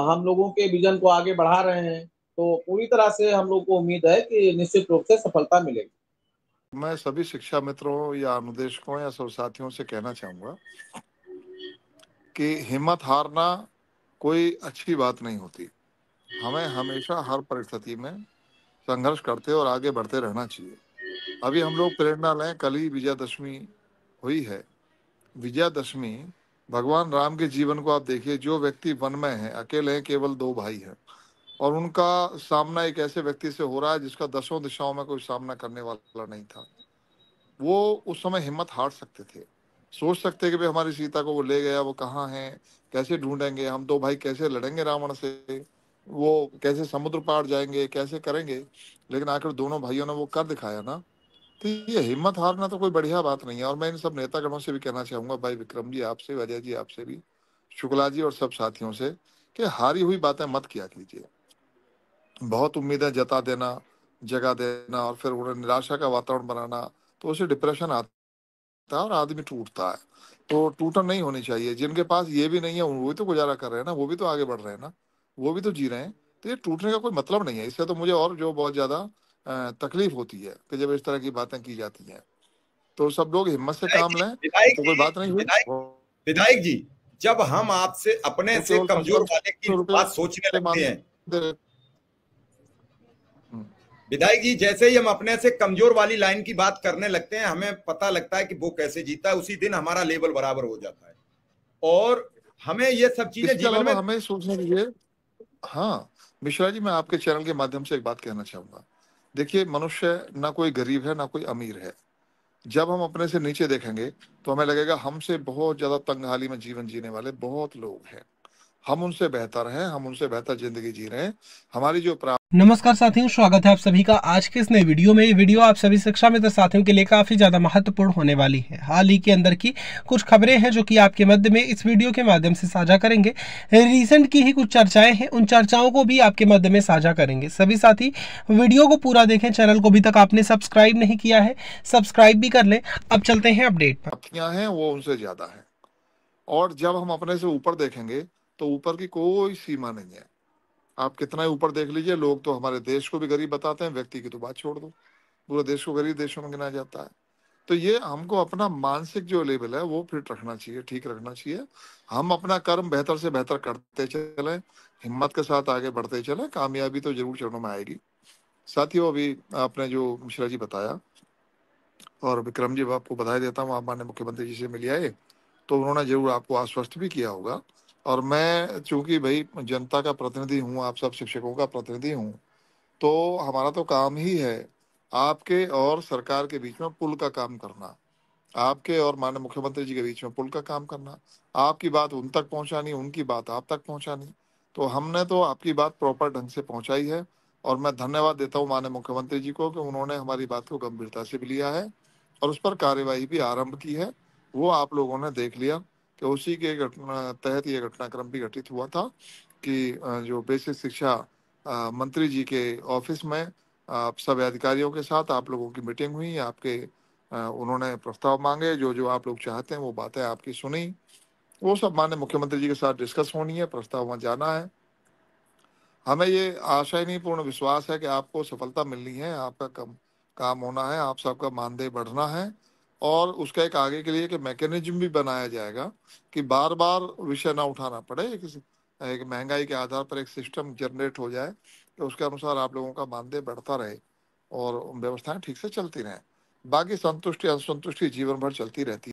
हम लोगों के विजन को आगे बढ़ा रहे हैं तो पूरी तरह से हम लोग को उम्मीद है कि निश्चित रूप से सफलता मिलेगी मैं सभी शिक्षा मित्रों या अनुदेशकों या सब साथियों से कहना चाहूंगा कि हिम्मत हारना कोई अच्छी बात नहीं होती हमें हमेशा हर परिस्थिति में संघर्ष करते और आगे बढ़ते रहना चाहिए अभी हम लोग प्रेरणा लें कल ही विजयादशमी हुई है विजयादशमी भगवान राम के जीवन को आप देखिए जो व्यक्ति वन में है अकेले हैं केवल दो भाई हैं और उनका सामना एक ऐसे व्यक्ति से हो रहा है जिसका दसों दिशाओं में कोई सामना करने वाला नहीं था वो उस समय हिम्मत हार सकते थे सोच सकते कि भाई हमारी सीता को वो ले गया वो कहाँ है कैसे ढूंढेंगे हम दो भाई कैसे लड़ेंगे रावण से वो कैसे समुद्र पार जाएंगे कैसे करेंगे लेकिन आखिर दोनों भाइयों ने वो कर दिखाया ना तो ये हिम्मत हारना तो कोई बढ़िया बात नहीं है और मैं इन सब नेतागणों से भी कहना चाहूंगा भाई विक्रम जी आपसे अजय जी आपसे भी शुक्ला जी और सब साथियों से कि हारी हुई बातें मत किया कीजिए बहुत उम्मीदें जता देना जगा देना और फिर उन्हें निराशा का वातावरण बनाना तो उसे डिप्रेशन आता है और आदमी टूटता है तो टूटन नहीं होनी चाहिए जिनके पास ये भी नहीं है वो भी तो गुजारा कर रहे हैं ना वो भी तो आगे बढ़ रहे हैं ना वो भी तो जी रहे हैं तो ये टूटने का कोई मतलब नहीं है इससे तो मुझे और जो बहुत ज्यादा तकलीफ होती है कि जब इस तरह की बातें की जाती हैं तो सब लोग हिम्मत से काम लें तो कोई बात नहीं हुई विधायक जी जब हम आपसे अपने से तो कमजोर वाले की बात सोचने लगते हैं हम्म। विधायक जी जैसे ही हम अपने से कमजोर वाली लाइन की बात करने लगते हैं हमें पता लगता है कि वो कैसे जीता है उसी दिन हमारा लेवल बराबर हो जाता है और हमें ये सब चीजें जीवन में हमें सोचने के लिए हाँ मिश्रा जी मैं आपके चैनल के माध्यम से एक बात कहना चाहूंगा देखिए मनुष्य ना कोई गरीब है ना कोई अमीर है जब हम अपने से नीचे देखेंगे तो हमें लगेगा हमसे बहुत ज्यादा तंग हाली में जीवन जीने वाले बहुत लोग हैं हम उनसे बेहतर हैं हम उनसे बेहतर जिंदगी जी रहे हैं हमारी जो प्राप्त नमस्कार साथियों स्वागत है आप सभी का आज के इस नए वीडियो में ये वीडियो आप सभी शिक्षा मित्र साथियों के लिए काफ़ी ज़्यादा महत्वपूर्ण होने वाली है हाल ही के अंदर की कुछ खबरें हैं जो कि आपके मध्य में इस वीडियो के माध्यम से साझा करेंगे रिसेंट की ही कुछ चर्चाएं हैं उन चर्चाओं को भी आपके मध्य में साझा करेंगे सभी साथी वीडियो को पूरा देखें चैनल को अभी तक आपने सब्सक्राइब नहीं किया है सब्सक्राइब भी कर लें अब चलते हैं अपडेट पर हैं वो उनसे ज़्यादा है और जब हम अपने से ऊपर देखेंगे तो ऊपर की कोई सीमा नहीं है आप कितना ही ऊपर देख लीजिए लोग तो हमारे देश को भी गरीब बताते हैं व्यक्ति की तो बात छोड़ दो पूरे देश को गरीब देशों में गिना जाता है तो ये हमको अपना मानसिक जो लेवल है वो फिट रखना चाहिए ठीक रखना चाहिए हम अपना कर्म बेहतर से बेहतर करते चले हिम्मत के साथ आगे बढ़ते चले कामयाबी तो जरूर चरणों में आएगी साथ ही अभी आपने जो मिश्रा जी बताया और विक्रम जी आपको बधाई देता हूँ आप मान्य मुख्यमंत्री जी से मिल आए तो उन्होंने जरूर आपको आश्वस्त भी किया होगा और मैं चूंकि भाई जनता का प्रतिनिधि हूँ आप सब शिक्षकों का प्रतिनिधि हूँ तो हमारा तो काम ही है आपके और सरकार के बीच में पुल का काम करना आपके और माननीय मुख्यमंत्री जी के बीच में पुल का काम करना आपकी बात उन तक पहुंचानी उनकी बात आप तक पहुंचानी तो हमने तो आपकी बात प्रॉपर ढंग से पहुंचाई है और मैं धन्यवाद देता हूं माननीय मुख्यमंत्री जी को कि उन्होंने हमारी बात को गंभीरता से भी लिया है और उस पर कार्यवाही भी आरंभ की है वो आप लोगों ने देख लिया तो उसी के घटना तहत ये घटनाक्रम भी घटित हुआ था कि जो बेसिक शिक्षा मंत्री जी के ऑफिस में आप सब अधिकारियों के साथ आप लोगों की मीटिंग हुई आपके उन्होंने प्रस्ताव मांगे जो जो आप लोग चाहते हैं वो बातें आपकी सुनी वो सब मान्य मुख्यमंत्री जी के साथ डिस्कस होनी है प्रस्ताव वहां जाना है हमें ये आशा नहीं पूर्ण विश्वास है कि आपको सफलता मिलनी है आपका कम काम होना है आप सबका मानदेय बढ़ना है और उसका एक आगे के लिए एक मैकेनिज्म भी बनाया जाएगा कि बार बार विषय ना उठाना पड़े एक, एक महंगाई के आधार पर एक सिस्टम जनरेट हो जाए तो उसके अनुसार आप लोगों का मानदेय बढ़ता रहे और व्यवस्थाएं ठीक से चलती रहें बाकी संतुष्टि असंतुष्टि जीवन भर चलती रहती है